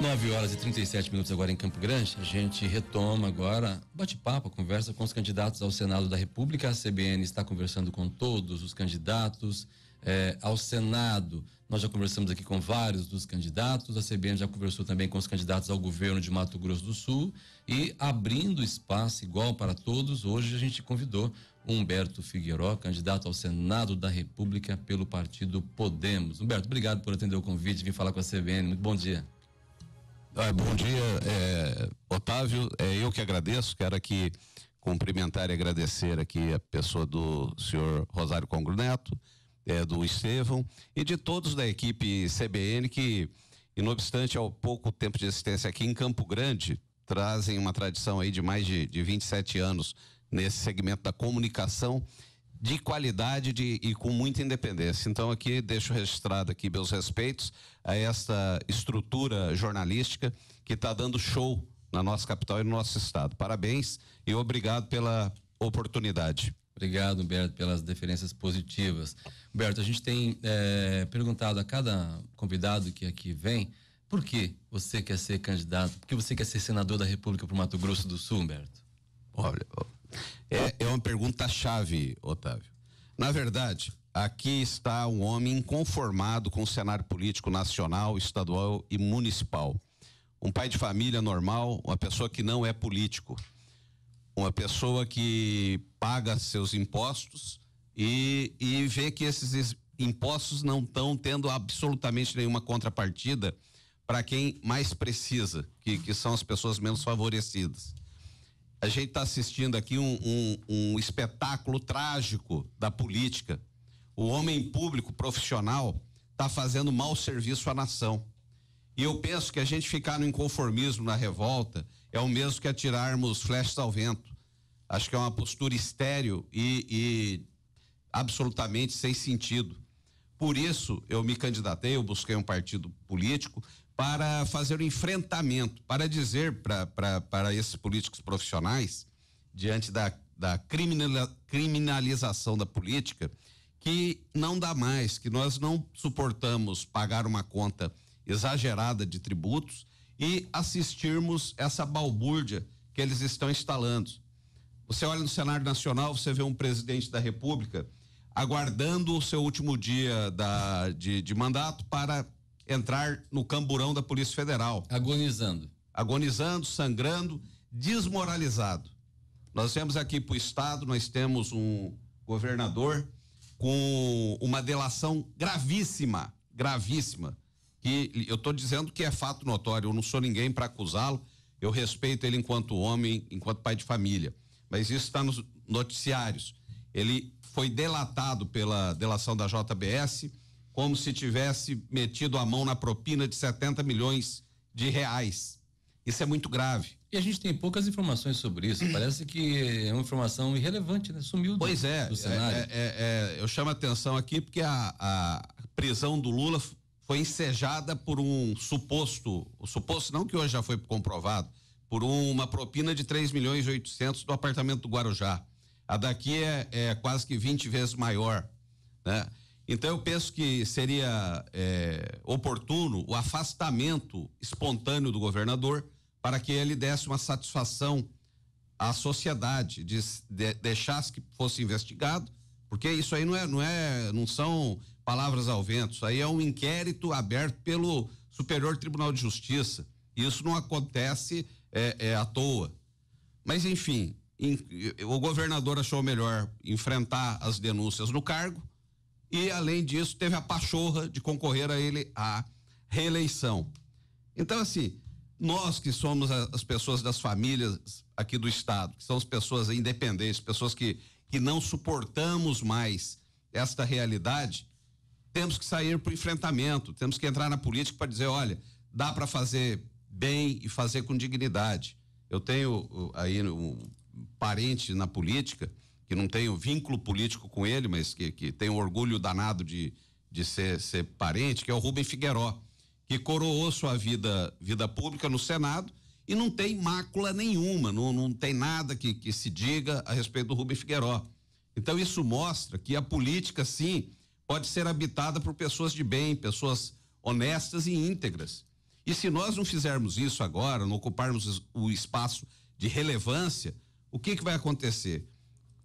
9 horas e 37 minutos agora em Campo Grande. A gente retoma agora bate-papo, conversa com os candidatos ao Senado da República. A CBN está conversando com todos os candidatos eh, ao Senado. Nós já conversamos aqui com vários dos candidatos. A CBN já conversou também com os candidatos ao governo de Mato Grosso do Sul. E abrindo espaço igual para todos, hoje a gente convidou Humberto Figueiró, candidato ao Senado da República pelo partido Podemos. Humberto, obrigado por atender o convite e vir falar com a CBN. Muito bom dia. Ah, bom dia, é, Otávio. É eu que agradeço. Quero aqui cumprimentar e agradecer aqui a pessoa do senhor Rosário Congro Neto, é, do Estevão e de todos da equipe CBN que, não obstante ao pouco tempo de existência aqui em Campo Grande, trazem uma tradição aí de mais de, de 27 anos nesse segmento da comunicação de qualidade de, e com muita independência. Então aqui deixo registrado aqui meus respeitos a esta estrutura jornalística que está dando show na nossa capital e no nosso estado. Parabéns e obrigado pela oportunidade. Obrigado, Humberto, pelas deferências positivas. Humberto, a gente tem é, perguntado a cada convidado que aqui vem por que você quer ser candidato, por que você quer ser senador da República para o Mato Grosso do Sul, Humberto? Olha, é, é uma pergunta chave, Otávio. Na verdade, aqui está um homem inconformado com o cenário político nacional, estadual e municipal. Um pai de família normal, uma pessoa que não é político, uma pessoa que paga seus impostos e, e vê que esses impostos não estão tendo absolutamente nenhuma contrapartida para quem mais precisa, que, que são as pessoas menos favorecidas a gente está assistindo aqui um, um, um, espetáculo trágico da política. O homem público profissional está fazendo mau serviço à nação. E eu penso que a gente ficar no inconformismo, na revolta, é o mesmo que atirarmos flechas ao vento. Acho que é uma postura estéril e, e absolutamente sem sentido. Por isso, eu me candidatei, eu busquei um partido político, para fazer o um enfrentamento, para dizer para esses políticos profissionais, diante da, da criminalização da política, que não dá mais, que nós não suportamos pagar uma conta exagerada de tributos e assistirmos essa balbúrdia que eles estão instalando. Você olha no cenário nacional, você vê um presidente da República aguardando o seu último dia da, de, de mandato para entrar no camburão da Polícia Federal. Agonizando. Agonizando, sangrando, desmoralizado. Nós temos aqui para o Estado, nós temos um governador com uma delação gravíssima, gravíssima. Que eu estou dizendo que é fato notório, eu não sou ninguém para acusá-lo, eu respeito ele enquanto homem, enquanto pai de família. Mas isso está nos noticiários. Ele foi delatado pela delação da JBS como se tivesse metido a mão na propina de 70 milhões de reais. Isso é muito grave. E a gente tem poucas informações sobre isso. Parece que é uma informação irrelevante, né? Sumiu do, pois é, do é, cenário. É, é, é, eu chamo a atenção aqui porque a, a prisão do Lula foi ensejada por um suposto, o suposto não que hoje já foi comprovado, por uma propina de 3 milhões e 800 do apartamento do Guarujá. A daqui é, é quase que 20 vezes maior, né? Então, eu penso que seria é, oportuno o afastamento espontâneo do governador para que ele desse uma satisfação à sociedade, de, de, deixasse que fosse investigado, porque isso aí não é, não é, não são palavras ao vento, isso aí é um inquérito aberto pelo Superior Tribunal de Justiça. Isso não acontece é, é à toa. Mas enfim, o governador achou melhor enfrentar as denúncias no cargo e, além disso, teve a pachorra de concorrer a ele à reeleição. Então, assim, nós que somos as pessoas das famílias aqui do Estado, que são as pessoas independentes, pessoas que, que não suportamos mais esta realidade, temos que sair para o enfrentamento, temos que entrar na política para dizer: olha, dá para fazer bem e fazer com dignidade. Eu tenho aí um parente na política que não tenho vínculo político com ele, mas que, que tenho orgulho danado de, de ser, ser parente, que é o Rubem Figueiró, que coroou sua vida, vida pública no Senado e não tem mácula nenhuma, não, não tem nada que, que se diga a respeito do Rubem Figueiró. Então isso mostra que a política, sim, pode ser habitada por pessoas de bem, pessoas honestas e íntegras. E se nós não fizermos isso agora, não ocuparmos o espaço de relevância, o que, que vai acontecer?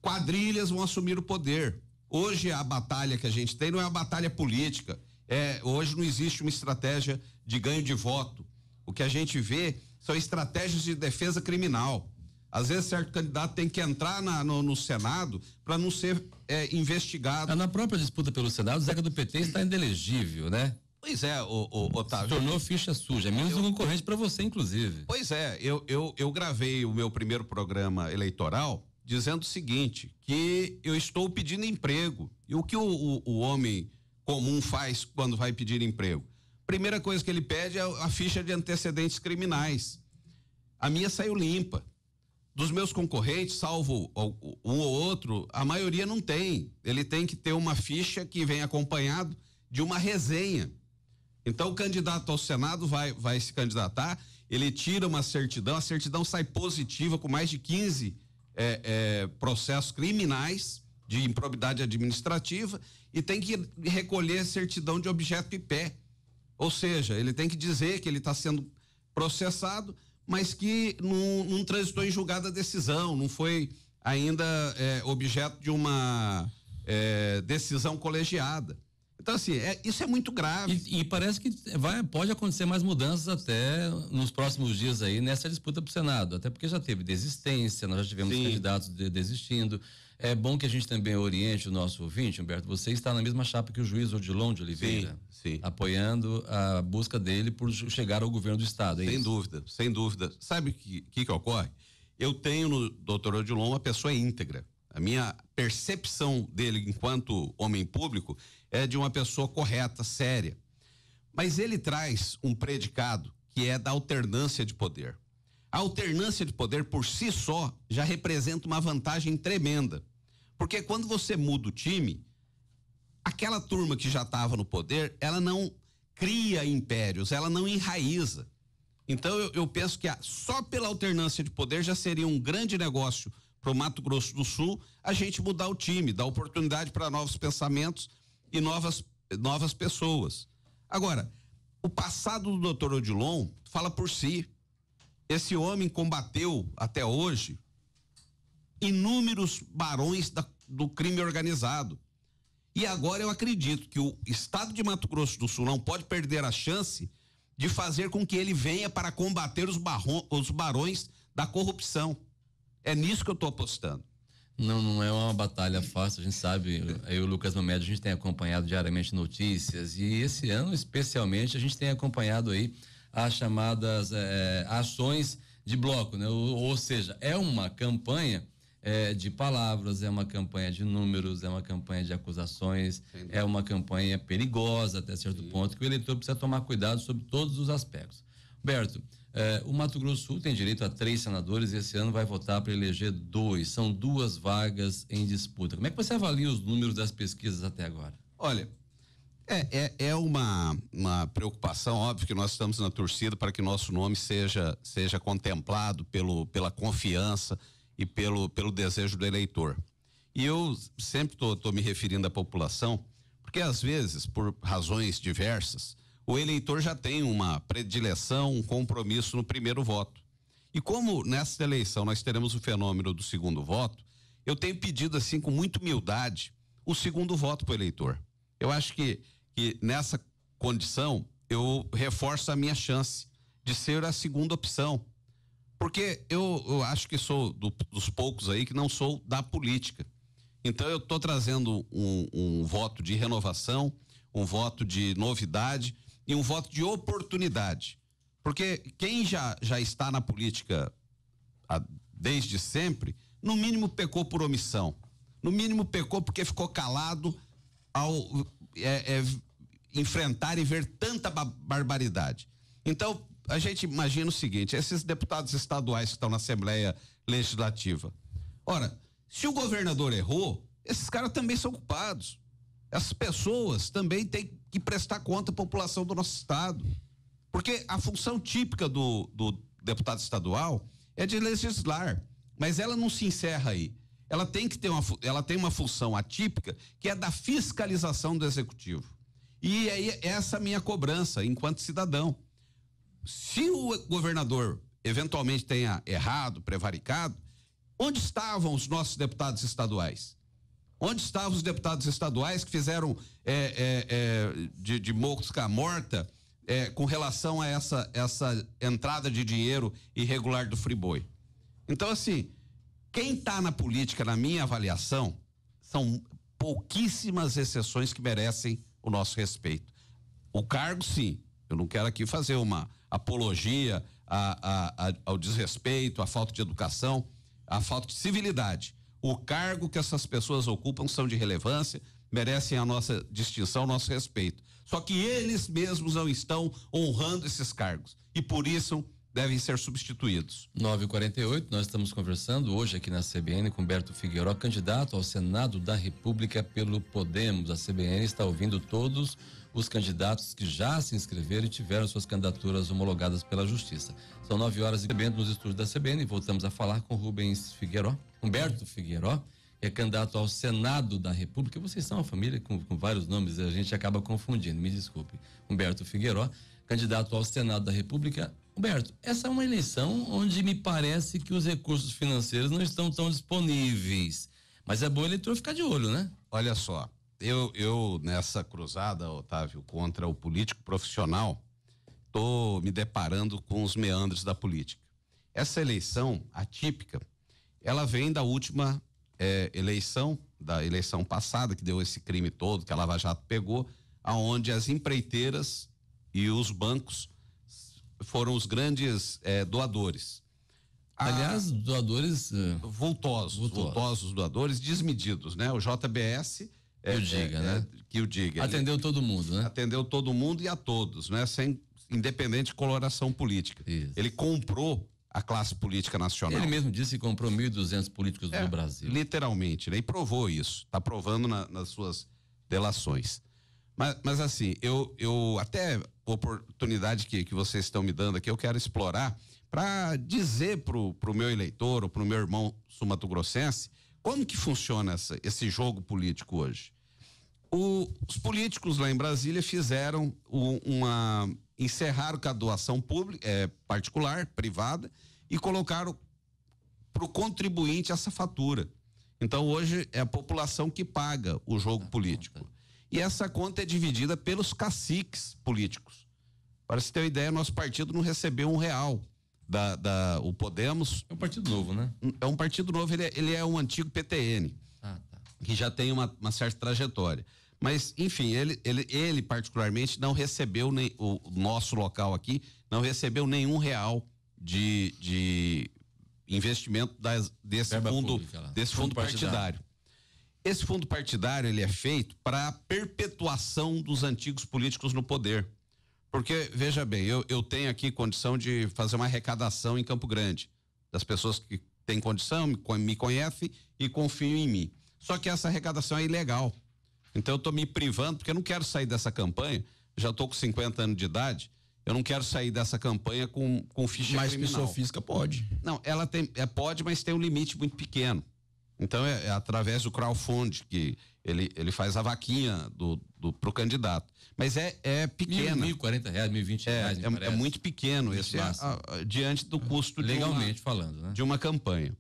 quadrilhas vão assumir o poder. Hoje é a batalha que a gente tem não é uma batalha política. É, hoje não existe uma estratégia de ganho de voto. O que a gente vê são estratégias de defesa criminal. Às vezes, certo candidato tem que entrar na, no, no, Senado para não ser é, investigado. Na própria disputa pelo Senado, o Zeca do PT está inelegível, né? Pois é, o, o Otávio. Se tornou ficha suja, é menos um concorrente para você, inclusive. Pois é, eu, eu, eu gravei o meu primeiro programa eleitoral dizendo o seguinte: que eu estou pedindo emprego. E o que o, o, o homem comum faz quando vai pedir emprego? Primeira coisa que ele pede é a ficha de antecedentes criminais. A minha saiu limpa. Dos meus concorrentes, salvo um ou outro, a maioria não tem. Ele tem que ter uma ficha que vem acompanhado de uma resenha. Então o candidato ao Senado vai, vai se candidatar, ele tira uma certidão, a certidão sai positiva com mais de 15 é, é, processos criminais de improbidade administrativa e tem que recolher certidão de objeto e pé. Ou seja, ele tem que dizer que ele está sendo processado, mas que não, não transitou em julgada a decisão, não foi ainda é, objeto de uma é, decisão colegiada. Então, assim, é, isso é muito grave. E, e, parece que vai, pode acontecer mais mudanças até nos próximos dias aí nessa disputa para o Senado. Até porque já teve desistência, nós já tivemos Sim. candidatos de, desistindo. É bom que a gente também oriente o nosso ouvinte, Humberto. Você está na mesma chapa que o juiz Odilon de Oliveira, sim, sim. apoiando a busca dele por chegar ao governo do Estado. É sem isso? dúvida, sem dúvida. Sabe o que, que, que, ocorre? Eu tenho no doutor Odilon uma pessoa íntegra. A minha percepção dele enquanto homem público é, de uma pessoa correta, séria. Mas ele traz um predicado que é da alternância de poder. A alternância de poder por si só já representa uma vantagem tremenda. Porque quando você muda o time, aquela turma que já estava no poder, ela não cria impérios, ela não enraiza. Então eu, eu penso que a, só pela alternância de poder já seria um grande negócio para o Mato Grosso do Sul a gente mudar o time, dar oportunidade para novos pensamentos, e novas, novas pessoas. Agora, o passado do doutor Odilon fala por si. Esse homem combateu até hoje inúmeros barões da, do crime organizado. E agora eu acredito que o estado de Mato Grosso do Sul não pode perder a chance de fazer com que ele venha para combater os, barron, os barões da corrupção. É nisso que eu estou apostando. Não, não é uma batalha fácil, a gente sabe. Eu e o Lucas Mamed, a gente tem acompanhado diariamente notícias e esse ano, especialmente, a gente tem acompanhado aí as chamadas é, ações de bloco, né? Ou, ou seja, é uma campanha é, de palavras, é uma campanha de números, é uma campanha de acusações, Entendi. é uma campanha perigosa até certo Sim. ponto, que o eleitor precisa tomar cuidado sobre todos os aspectos. Berto, é, o Mato Grosso Sul tem direito a três senadores e esse ano vai votar para eleger dois. São duas vagas em disputa. Como é que você avalia os números das pesquisas até agora? Olha, é, é, é uma, uma preocupação, óbvio que nós estamos na torcida para que nosso nome seja, seja contemplado pelo, pela confiança e pelo, pelo desejo do eleitor. E eu sempre estou me referindo à população, porque às vezes, por razões diversas, o eleitor já tem uma predileção, um compromisso no primeiro voto. E como nessa eleição nós teremos o fenômeno do segundo voto, eu tenho pedido assim com muita humildade o segundo voto para o eleitor. Eu acho que, que nessa condição eu reforço a minha chance de ser a segunda opção. Porque eu, eu acho que sou do, dos poucos aí que não sou da política. Então eu estou trazendo um, um voto de renovação, um voto de novidade e um voto de oportunidade. Porque quem já, já está na política a, desde sempre, no mínimo pecou por omissão. No mínimo pecou porque ficou calado ao é, é, enfrentar e ver tanta barbaridade. Então, a gente imagina o seguinte: esses deputados estaduais que estão na Assembleia Legislativa. Ora, se o governador errou, esses caras também são culpados as pessoas também têm que prestar conta à população do nosso estado. Porque a função típica do, do deputado estadual é de legislar, mas ela não se encerra aí. Ela tem que ter uma, ela tem uma função atípica que é da fiscalização do executivo. E aí essa é minha cobrança enquanto cidadão. Se o governador eventualmente tenha errado, prevaricado, onde estavam os nossos deputados estaduais? Onde estavam os deputados estaduais que fizeram é, é, é de, de mosca morta é, com relação a essa, essa entrada de dinheiro irregular do Friboi? Então, assim, quem está na política, na minha avaliação, são pouquíssimas exceções que merecem o nosso respeito. O cargo, sim. Eu não quero aqui fazer uma apologia a, a, a, ao desrespeito, à falta de educação, à falta de civilidade o cargo que essas pessoas ocupam são de relevância, merecem a nossa distinção, nosso respeito. Só que eles mesmos não estão honrando esses cargos e por isso devem ser substituídos. 9:48, nós estamos conversando hoje aqui na CBN com Berto Figueiró, candidato ao Senado da República pelo Podemos. A CBN está ouvindo todos os candidatos que já se inscreveram e tiveram suas candidaturas homologadas pela Justiça. São 9 horas e CBN nos estúdios da CBN. e Voltamos a falar com Rubens Figueiró, Humberto Figueiró, que é candidato ao Senado da República. Vocês são uma família com, com vários nomes, a gente acaba confundindo, me desculpe. Humberto Figueiró, candidato ao Senado da República. Humberto, essa é uma eleição onde me parece que os recursos financeiros não estão tão disponíveis. Mas é bom o eleitor ficar de olho, né? Olha só, eu, eu nessa cruzada, Otávio, contra o político profissional, estou me deparando com os meandros da política. Essa eleição atípica, ela vem da última é, eleição, da eleição passada, que deu esse crime todo, que a Lava Jato pegou, aonde as empreiteiras e os bancos foram os grandes é, doadores. Aliás, doadores. Eh, vultosos, vultosos, vultosos doadores desmedidos, né? O JBS. É, que o diga, é, né? Que o diga. Atendeu ele, todo mundo, né? Atendeu todo mundo e a todos, né? Sem independente de coloração política. Isso. Ele comprou a classe política nacional. Ele mesmo disse que comprou 1.200 políticos é, do Brasil. Literalmente, né? e provou isso, está provando na, nas suas delações. Mas, mas assim, eu, eu até oportunidade que, que vocês estão me dando aqui, eu quero explorar para dizer pro, pro meu eleitor ou pro meu irmão Grossense, como que funciona essa, esse jogo político hoje. O, os políticos lá em Brasília fizeram o, uma encerraram com a doação pública, é, particular, privada, e colocaram para o contribuinte essa fatura. Então hoje é a população que paga o jogo ah, político. E essa conta é dividida pelos caciques políticos. Para se ter uma ideia, nosso partido não recebeu um real da, da o Podemos. É um partido novo, né? É um partido novo, ele é, ele é um antigo PTN. Ah, tá. Que já tem uma, uma certa trajetória. Mas, enfim, ele, ele, ele particularmente não recebeu nem, o nosso local aqui, não recebeu nenhum real de, de investimento das, desse, fundo, pública, desse fundo, fundo partidário. partidário. Esse fundo partidário ele é feito para a perpetuação dos antigos políticos no poder. Porque, veja bem, eu, eu tenho aqui condição de fazer uma arrecadação em Campo Grande. Das pessoas que têm condição, me, me conhecem e confiam em mim. Só que essa arrecadação é ilegal. Então eu estou me privando, porque eu não quero sair dessa campanha, já estou com 50 anos de idade, eu não quero sair dessa campanha com, com ficha mas criminal. Mas pessoa física pode. Não, ela tem, é, pode, mas tem um limite muito pequeno. Então é, é através do crowdfunding que ele, ele faz a vaquinha do, do, pro candidato. Mas é, é pequena. Mil, mil, quarenta reais, mil vinte é, reais, é, é, muito pequeno esse, a, a, diante do custo legalmente de uma, falando, né? de uma campanha.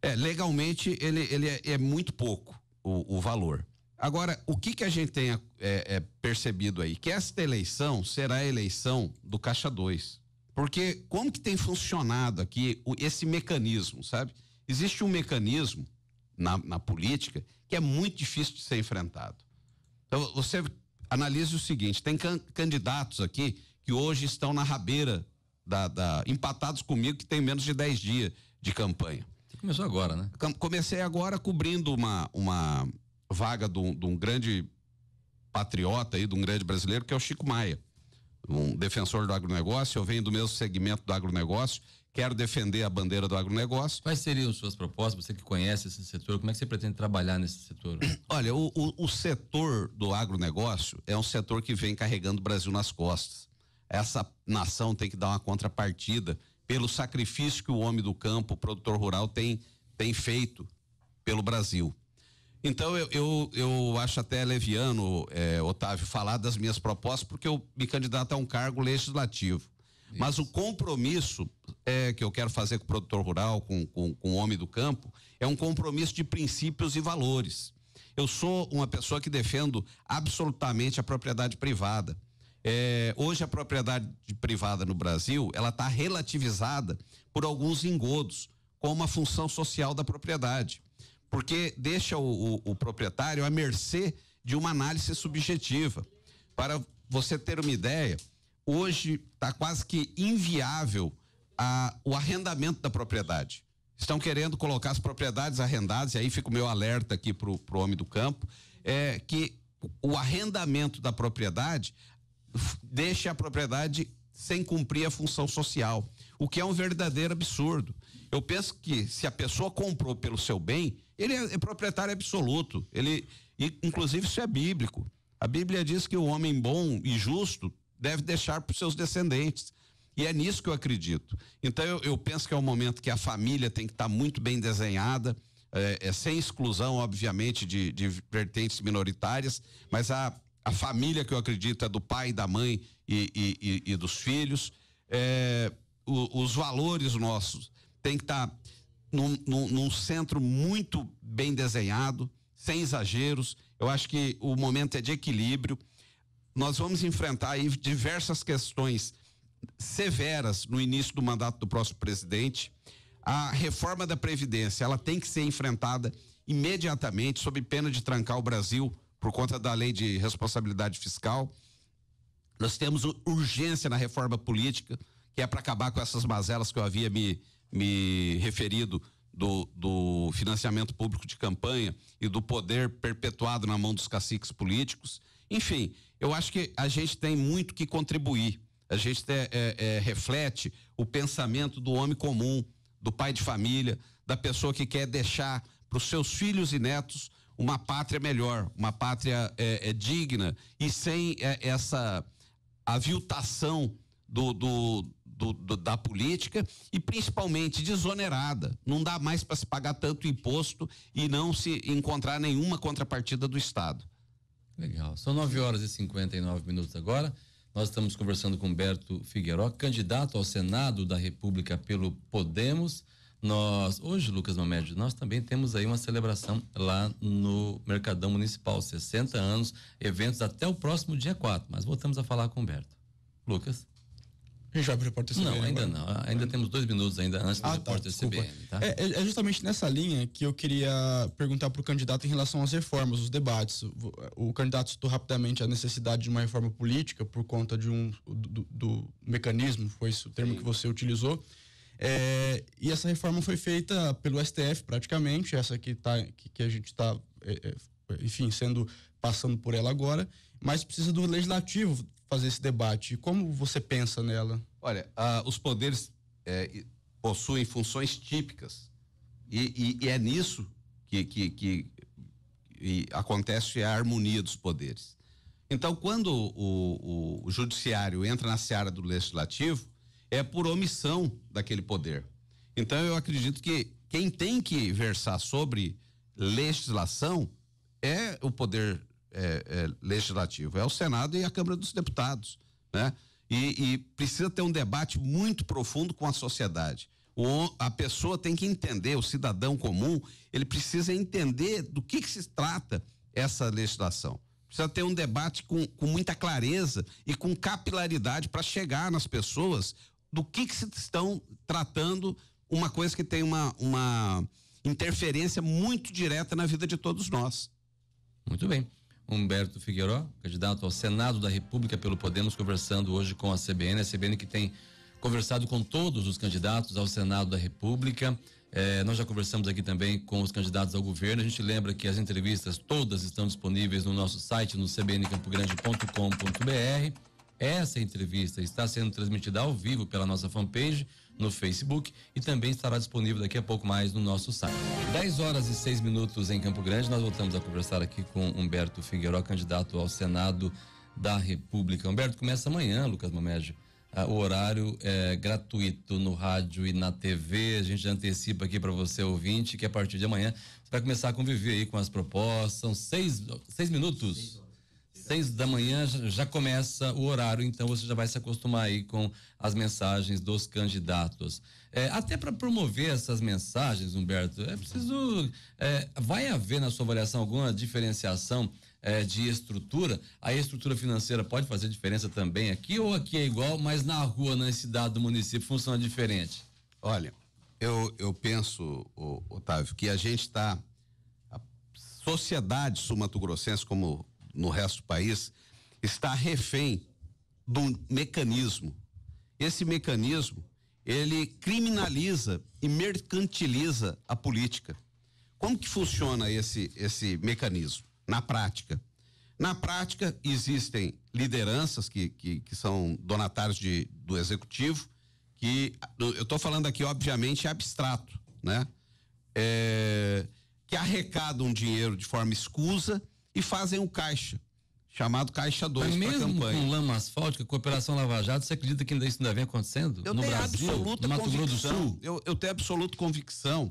É, legalmente ele, ele é, é muito pouco o, o valor. Agora, o que que a gente tem é, é, percebido aí? Que esta eleição será a eleição do Caixa 2. Porque como que tem funcionado aqui o, esse mecanismo, sabe? Existe um mecanismo na, na política que é muito difícil de ser enfrentado. Então, você analise o seguinte: tem can, candidatos aqui que hoje estão na rabeira, da, da, empatados comigo, que tem menos de 10 dias de campanha. Você começou agora, né? Comecei agora cobrindo uma. uma vaga de um, de um grande patriota aí, de um grande brasileiro, que é o Chico Maia um defensor do agronegócio, eu venho do mesmo segmento do agronegócio, quero defender a bandeira do agronegócio. Quais seriam suas propostas, você que conhece esse setor, como é que você pretende trabalhar nesse setor? Olha, o, o, o setor do agronegócio é um setor que vem carregando o Brasil nas costas. Essa nação tem que dar uma contrapartida pelo sacrifício que o homem do campo, o produtor rural, tem, tem feito pelo Brasil. Então eu, eu, eu acho até leviano, é, Otávio, falar das minhas propostas, porque eu me candidato a um cargo legislativo. Isso. Mas o compromisso é, que eu quero fazer com o produtor rural, com, com, com o homem do campo, é um compromisso de princípios e valores. Eu sou uma pessoa que defendo absolutamente a propriedade privada. É, hoje a propriedade privada no Brasil ela está relativizada por alguns engodos, como a função social da propriedade porque deixa o, o, o proprietário à mercê de uma análise subjetiva. Para você ter uma ideia, hoje está quase que inviável a, o arrendamento da propriedade. Estão querendo colocar as propriedades arrendadas, e aí fica o meu alerta aqui para o homem do campo, é que o arrendamento da propriedade deixa a propriedade sem cumprir a função social, o que é um verdadeiro absurdo. Eu penso que se a pessoa comprou pelo seu bem, ele é, é proprietário absoluto. Ele, e, inclusive, isso é bíblico. A Bíblia diz que o homem bom e justo deve deixar para os seus descendentes. E é nisso que eu acredito. Então, eu, eu, penso que é um momento que a família tem que estar tá muito bem desenhada, é, é, sem exclusão, obviamente, de, de vertentes minoritárias, mas a, a família que eu acredito é do pai, da mãe e, e, e, e dos filhos. É, o, os valores nossos tem que estar tá num, num, num centro muito bem desenhado, sem exageros. Eu acho que o momento é de equilíbrio. Nós vamos enfrentar aí diversas questões severas no início do mandato do próximo presidente. A reforma da Previdência, ela tem que ser enfrentada imediatamente, sob pena de trancar o Brasil por conta da lei de responsabilidade fiscal. Nós temos urgência na reforma política, que é para acabar com essas mazelas que eu havia me me referido do, do financiamento público de campanha e do poder perpetuado na mão dos caciques políticos. Enfim, eu acho que a gente tem muito que contribuir. A gente é, é, reflete o pensamento do homem comum, do pai de família, da pessoa que quer deixar para os seus filhos e netos uma pátria melhor, uma pátria é, é, digna e sem é, essa aviltação do, do, do, do, da política e principalmente desonerada. Não dá mais para se pagar tanto imposto e não se encontrar nenhuma contrapartida do Estado. Legal. São 9 horas e 59 minutos agora. Nós estamos conversando com Humberto Figueiró, candidato ao Senado da República pelo Podemos. Nós, hoje, Lucas Mamédio, nós também temos aí uma celebração lá no Mercadão Municipal, 60 anos, eventos até o próximo dia 4, mas voltamos a falar com o Humberto. Lucas. A gente vai para o repórter CBN. Não, ainda agora. não. Ainda temos dois minutos ainda antes ah, tá, do ah, repórter tá, CBN. Tá? É, é, justamente nessa linha que eu queria perguntar para o candidato em relação às reformas, os debates. O, o, candidato citou rapidamente a necessidade de uma reforma política por conta de um do, do mecanismo, foi esse o termo Sim. que você utilizou. É, e essa reforma foi feita pelo STF praticamente, essa que, tá, que, que a gente está, é, é, enfim, sendo passando por ela agora, mas precisa do legislativo fazer esse debate. Como você pensa nela? Olha, ah, os poderes é, possuem funções típicas e, e, e é nisso que, que, que acontece a harmonia dos poderes. Então, quando o, o, o judiciário entra na seara do legislativo, é por omissão daquele poder. Então, eu acredito que quem tem que versar sobre legislação é o poder é, é, legislativo, é o Senado e a Câmara dos Deputados, né? E, e precisa ter um debate muito profundo com a sociedade. O, a pessoa tem que entender, o cidadão comum, ele precisa entender do que, que se trata essa legislação. Precisa ter um debate com, com muita clareza e com capilaridade para chegar nas pessoas do que, que se estão tratando, uma coisa que tem uma, uma interferência muito direta na vida de todos nós. Muito bem. Humberto Figueiró, candidato ao Senado da República pelo Podemos, conversando hoje com a CBN. A CBN que tem conversado com todos os candidatos ao Senado da República. É, nós já conversamos aqui também com os candidatos ao governo. A gente lembra que as entrevistas todas estão disponíveis no nosso site, no cbncampogrande.com.br. Essa entrevista está sendo transmitida ao vivo pela nossa fanpage no Facebook e também estará disponível daqui a pouco mais no nosso site. 10 horas e 6 minutos em Campo Grande, nós voltamos a conversar aqui com Humberto Figueiró, candidato ao Senado da República. Humberto, começa amanhã, Lucas Momédio. Ah, o horário é gratuito no rádio e na TV. A gente já antecipa aqui para você, ouvinte, que a partir de amanhã você vai começar a conviver aí com as propostas. São seis, seis minutos. Seis Seis da manhã já começa o horário, então você já vai se acostumar aí com as mensagens dos candidatos. É, até para promover essas mensagens, Humberto, é preciso. É, vai haver na sua avaliação alguma diferenciação é, de estrutura? A estrutura financeira pode fazer diferença também aqui ou aqui é igual, mas na rua, na cidade, do município, funciona diferente? Olha, eu, eu penso, Otávio, que a gente está. A sociedade sul-mato-grossense, como no resto do país, está refém de um mecanismo. Esse mecanismo, ele criminaliza e mercantiliza a política. Como que funciona esse, esse mecanismo na prática? Na prática, existem lideranças que, que, que são donatários de, do executivo, que eu estou falando aqui, obviamente, abstrato, né? É, que arrecadam dinheiro de forma escusa e fazem o caixa, chamado Caixa 2 para a campanha. com lama asfáltica, cooperação Lava Jato, você acredita que ainda isso ainda vem acontecendo? Eu no tenho Brasil, absoluta no convicção, eu, eu tenho absoluta convicção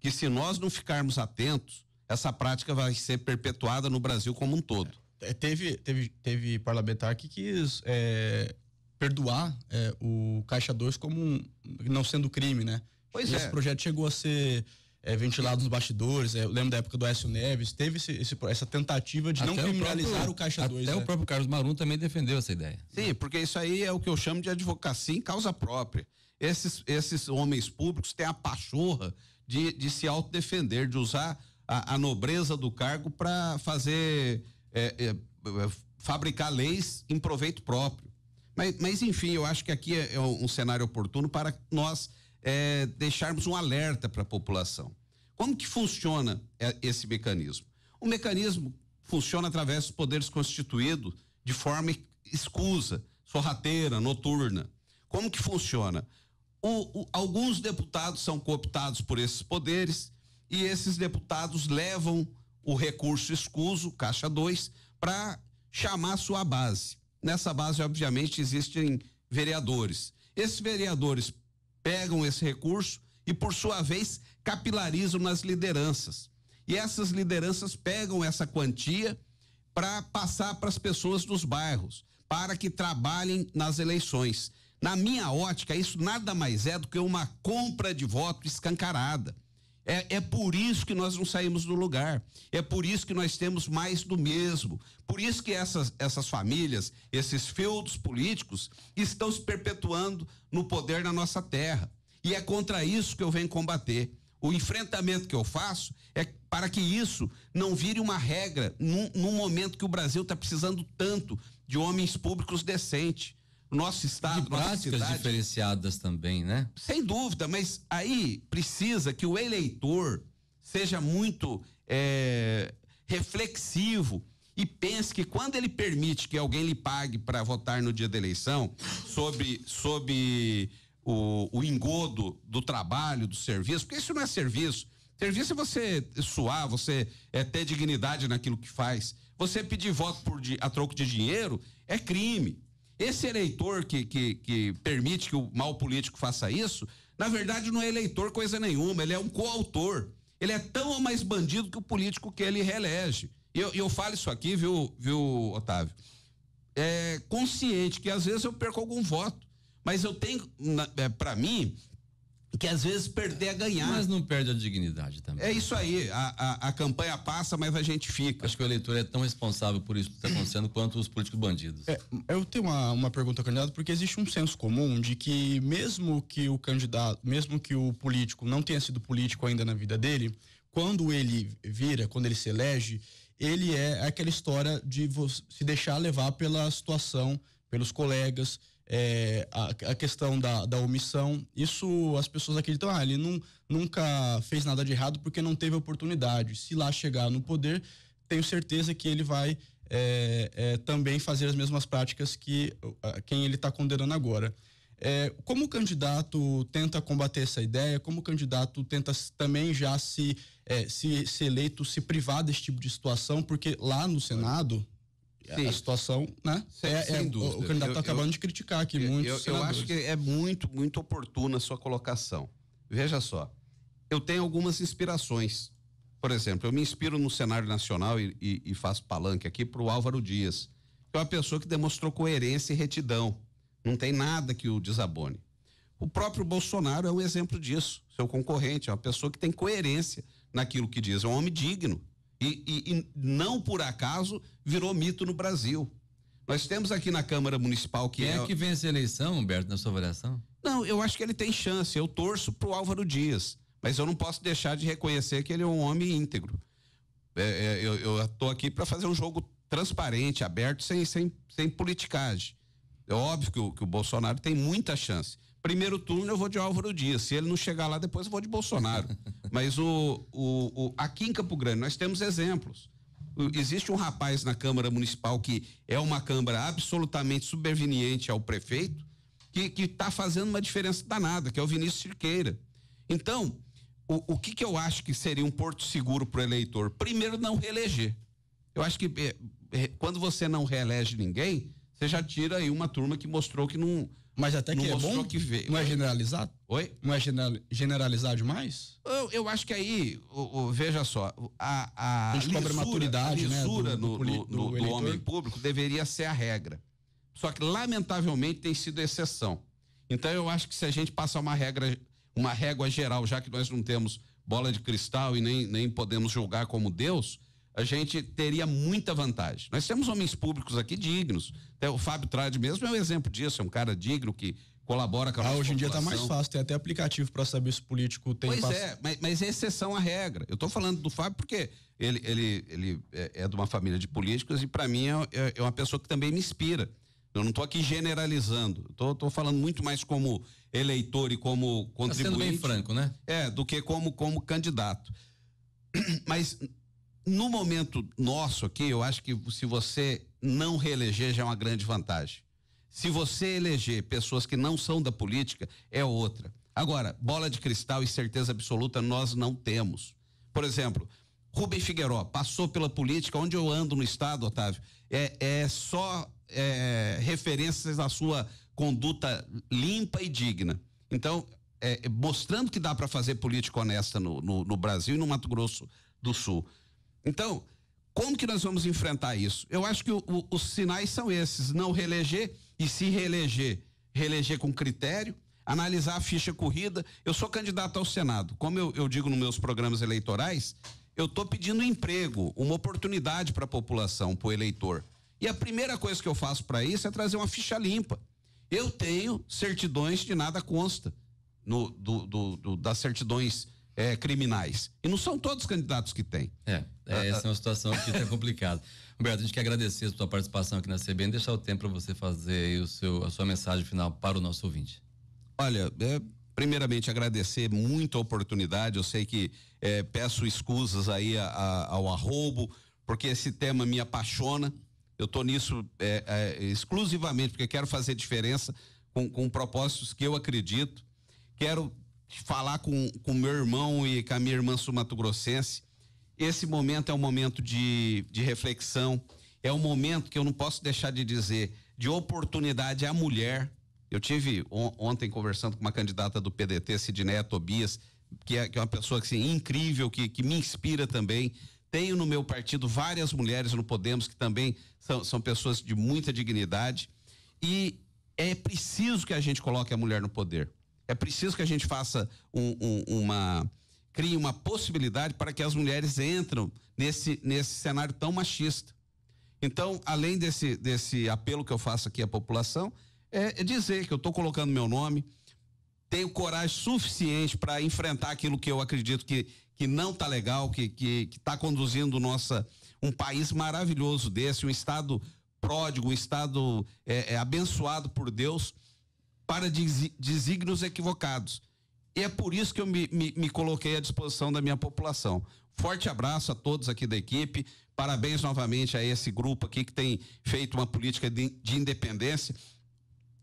que se nós não ficarmos atentos, essa prática vai ser perpetuada no Brasil como um todo. É, teve, teve, teve parlamentar que quis é, perdoar é, o Caixa 2 como um, não sendo crime, né? Pois é. Esse projeto chegou a ser é, ventilado nos bastidores. É, eu lembro da época do Écio Neves, teve esse, esse, essa tentativa de até não criminalizar o, próprio, o Caixa 2. Até né? o próprio Carlos Marum também defendeu essa ideia. Sim, porque isso aí é o que eu chamo de advocacia em causa própria. Esses, esses homens públicos têm a pachorra de, de se autodefender, de usar a, a nobreza do cargo para fazer. É, é, é, fabricar leis em proveito próprio. Mas, mas enfim, eu acho que aqui é, é um cenário oportuno para nós é, deixarmos um alerta para a população. Como que funciona é, esse mecanismo? O mecanismo funciona através dos poderes constituídos de forma escusa, sorrateira, noturna. Como que funciona? O, o, alguns deputados são cooptados por esses poderes e esses deputados levam o recurso escuso, Caixa 2, para chamar sua base. Nessa base, obviamente, existem vereadores. Esses vereadores pegam esse recurso e, por sua vez, capilarizam nas lideranças. E essas lideranças pegam essa quantia para passar para as pessoas dos bairros, para que trabalhem nas eleições. Na minha ótica, isso nada mais é do que uma compra de voto escancarada. É, é por isso que nós não saímos do lugar. É por isso que nós temos mais do mesmo. Por isso que essas, essas famílias, esses feudos políticos, estão se perpetuando no poder na nossa terra. E é contra isso que eu venho combater. O enfrentamento que eu faço é para que isso não vire uma regra num, num momento que o Brasil está precisando tanto de homens públicos decentes nosso estado, de práticas cidade, diferenciadas também, né? Sem dúvida, mas aí precisa que o eleitor seja muito é, reflexivo e pense que quando ele permite que alguém lhe pague para votar no dia da eleição, sobre, sobre o, o engodo do trabalho, do serviço, porque isso não é serviço. Serviço é você suar, você é, ter dignidade naquilo que faz. Você pedir voto por, a troco de dinheiro é crime. Esse eleitor que, que, que permite que o mal político faça isso, na verdade não é eleitor coisa nenhuma, ele é um coautor. Ele é tão ou mais bandido que o político que ele reelege. E eu, eu falo isso aqui, viu, viu Otávio? É consciente que às vezes eu perco algum voto, mas eu tenho, é, para mim, que às vezes perder é ganhar. Mas não perde a dignidade também. É isso aí. A, a, a, campanha passa, mas a gente fica. Acho que o eleitor é tão responsável por isso que está acontecendo quanto os políticos bandidos. É, eu tenho uma, uma pergunta, candidato, porque existe um senso comum de que mesmo que o candidato, mesmo que o político não tenha sido político ainda na vida dele, quando ele vira, quando ele se elege, ele é aquela história de se deixar levar pela situação, pelos colegas é, a, a, questão da, da omissão, isso as pessoas acreditam, ah, ele não, nunca fez nada de errado porque não teve oportunidade. Se lá chegar no poder, tenho certeza que ele vai é, é, também fazer as mesmas práticas que a, quem ele está condenando agora. É, como o candidato tenta combater essa ideia? Como o candidato tenta também já se, é, se, se eleito, se privar desse tipo de situação? Porque lá no Senado, Sim. A situação, né? É, é, sem dúvida. O, o candidato está acabando eu, de criticar aqui eu, muito. Eu, eu acho que é muito, muito oportuna a sua colocação. Veja só, eu tenho algumas inspirações. Por exemplo, eu me inspiro no cenário nacional e, e, e faço palanque aqui para o Álvaro Dias, que é uma pessoa que demonstrou coerência e retidão. Não tem nada que o desabone. O próprio Bolsonaro é um exemplo disso. Seu concorrente é uma pessoa que tem coerência naquilo que diz. É um homem digno. E, e, e, não por acaso virou mito no Brasil. Nós temos aqui na Câmara Municipal que Quem é, é que vence a eleição, Humberto, na sua avaliação? Não, eu acho que ele tem chance. Eu torço pro Álvaro Dias, mas eu não posso deixar de reconhecer que ele é um homem íntegro. É, é, eu, eu tô aqui para fazer um jogo transparente, aberto, sem, sem, sem politicagem. É óbvio que o, que o Bolsonaro tem muita chance. Primeiro turno eu vou de Álvaro Dias. Se ele não chegar lá, depois eu vou de Bolsonaro. Mas o, o, o, aqui em Campo Grande nós temos exemplos. Existe um rapaz na Câmara Municipal que é uma Câmara absolutamente subveniente ao prefeito, que está fazendo uma diferença danada, que é o Vinícius Cirqueira. Então, o, o que, que eu acho que seria um porto seguro para o eleitor? Primeiro, não reeleger. Eu acho que é, é, quando você não reelege ninguém, você já tira aí uma turma que mostrou que não, mas até que não é bom. Que veio. Não é generalizado? Oi? Não é generalizado demais? Eu, eu acho que aí, o, o, veja só, a, a, lisura, maturidade, a né, lisura né, do, do, do, do homem público deveria ser a regra. Só que, lamentavelmente, tem sido exceção. Então, eu acho que se a gente passar uma regra, uma régua geral, já que nós não temos bola de cristal e nem, nem podemos julgar como Deus, a gente teria muita vantagem. Nós temos homens públicos aqui dignos. Até o Fábio Trade mesmo é um exemplo disso, é um cara digno que colabora com a ah, nossa Hoje em dia está mais fácil, tem até aplicativo para saber se o político tem... Pois pass... é, mas, mas é exceção à regra. Eu estou falando do Fábio porque ele, ele, ele é, é de uma família de políticos e para mim é, é, é uma pessoa que também me inspira. Eu não estou aqui generalizando. Estou falando muito mais como eleitor e como contribuinte. Tá sendo bem franco, né? É, do que como, como candidato. Mas no momento nosso aqui, eu acho que se você não reeleger já é uma grande vantagem. Se você eleger pessoas que não são da política, é outra. Agora, bola de cristal e certeza absoluta nós não temos. Por exemplo, Rubem Figueiró passou pela política, onde eu ando no estado, Otávio, é, é só é, referências à sua conduta limpa e digna. Então, é, mostrando que dá para fazer política honesta no, no, no Brasil e no Mato Grosso do Sul. Então, como que nós vamos enfrentar isso? Eu acho que o, o, os sinais são esses: não reeleger e se reeleger, reeleger com critério, analisar a ficha corrida. Eu sou candidato ao Senado. Como eu, eu digo nos meus programas eleitorais, eu estou pedindo emprego, uma oportunidade para a população, para o eleitor. E a primeira coisa que eu faço para isso é trazer uma ficha limpa. Eu tenho certidões de nada consta no, do, do, do, das certidões é, criminais. E não são todos os candidatos que têm. É, é essa é uma situação que é complicada. Roberto, a gente quer agradecer a sua participação aqui na CBN, deixar o tempo para você fazer o seu, a sua mensagem final para o nosso ouvinte. Olha, é, primeiramente agradecer muito a oportunidade. Eu sei que é, peço escusas aí a, a, ao arrobo, porque esse tema me apaixona. Eu estou nisso é, é, exclusivamente porque quero fazer diferença com, com propósitos que eu acredito. Quero falar com com meu irmão e com a minha irmã Grossense. Esse momento é um momento de, de reflexão, é um momento que eu não posso deixar de dizer, de oportunidade à mulher. Eu tive on, ontem conversando com uma candidata do PDT, Sidneia Tobias, que é, que é, uma pessoa assim, incrível, que, que me inspira também. Tenho no meu partido várias mulheres no Podemos que também são, são pessoas de muita dignidade. E é preciso que a gente coloque a mulher no poder. É preciso que a gente faça um, um, uma crie uma possibilidade para que as mulheres entram nesse nesse cenário tão machista. Então, além desse desse apelo que eu faço aqui à população, é, é dizer que eu estou colocando meu nome, tenho coragem suficiente para enfrentar aquilo que eu acredito que que não está legal, que que está conduzindo nossa um país maravilhoso desse, um estado pródigo, um estado é, é, abençoado por Deus para desígnios equivocados. E é por isso que eu me, me, me, coloquei à disposição da minha população. Forte abraço a todos aqui da equipe. Parabéns novamente a esse grupo aqui que tem feito uma política de, de independência.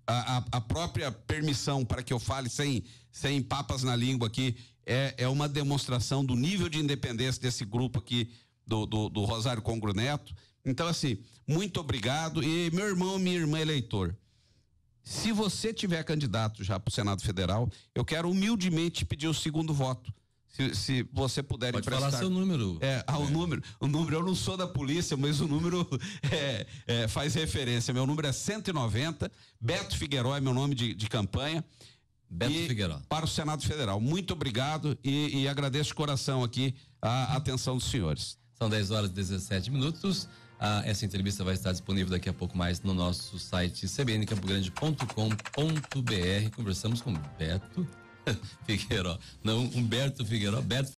A, a, a, própria permissão para que eu fale sem, sem papas na língua aqui é, é uma demonstração do nível de independência desse grupo aqui do, do, do Rosário Congro Neto. Então, assim, muito obrigado. E meu irmão, minha irmã eleitor. Se você tiver candidato já para o Senado Federal, eu quero humildemente pedir o segundo voto. Se, se você puder Pode emprestar. falar seu número. É, ah, o é. número. O número, eu não sou da polícia, mas o número é, é, faz referência. Meu número é 190. Beto Figueiró é meu nome de, de campanha. Beto e, Figueiró. Para o Senado Federal. Muito obrigado e, e agradeço de coração aqui a atenção dos senhores. São 10 horas e 17 minutos. Ah, essa entrevista vai estar disponível daqui a pouco mais no nosso site cbncampogrande.com.br. Conversamos com Beto Figueiró. Não, Humberto Figueiró, Beto